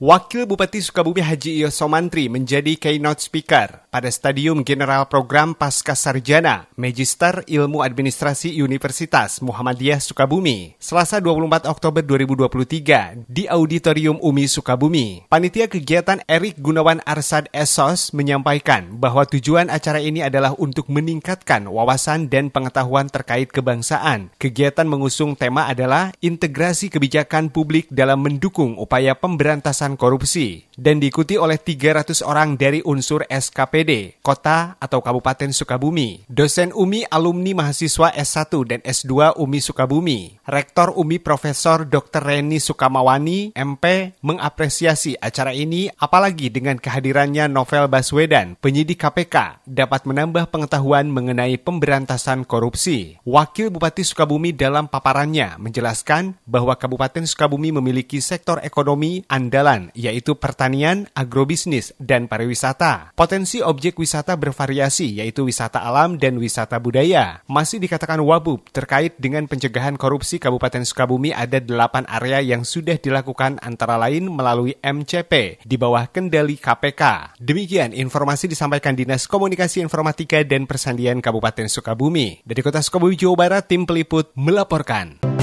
Wakil Bupati Sukabumi Haji Iyo Somantri menjadi keynote speaker pada Stadium General Program Pasca Sarjana Magister Ilmu Administrasi Universitas Muhammadiyah Sukabumi Selasa 24 Oktober 2023 di Auditorium Umi Sukabumi. Panitia kegiatan Erik Gunawan Arsad Esos menyampaikan bahwa tujuan acara ini adalah untuk meningkatkan wawasan dan pengetahuan terkait kebangsaan. Kegiatan mengusung tema adalah integrasi kebijakan publik dalam mendukung upaya pemberantasan pemberantasan korupsi dan diikuti oleh 300 orang dari unsur SKPD, kota atau kabupaten Sukabumi, dosen UMI alumni mahasiswa S1 dan S2 UMI Sukabumi, Rektor UMI Profesor Dr. Reni Sukamawani, MP, mengapresiasi acara ini apalagi dengan kehadirannya Novel Baswedan, penyidik KPK, dapat menambah pengetahuan mengenai pemberantasan korupsi. Wakil Bupati Sukabumi dalam paparannya menjelaskan bahwa Kabupaten Sukabumi memiliki sektor ekonomi andalan yaitu pertanian, agrobisnis, dan pariwisata. Potensi objek wisata bervariasi, yaitu wisata alam dan wisata budaya. Masih dikatakan Wabub, terkait dengan pencegahan korupsi Kabupaten Sukabumi ada 8 area yang sudah dilakukan antara lain melalui MCP di bawah kendali KPK. Demikian informasi disampaikan Dinas Komunikasi Informatika dan Persandian Kabupaten Sukabumi. Dari Kota Sukabumi, Jawa Barat, tim peliput melaporkan.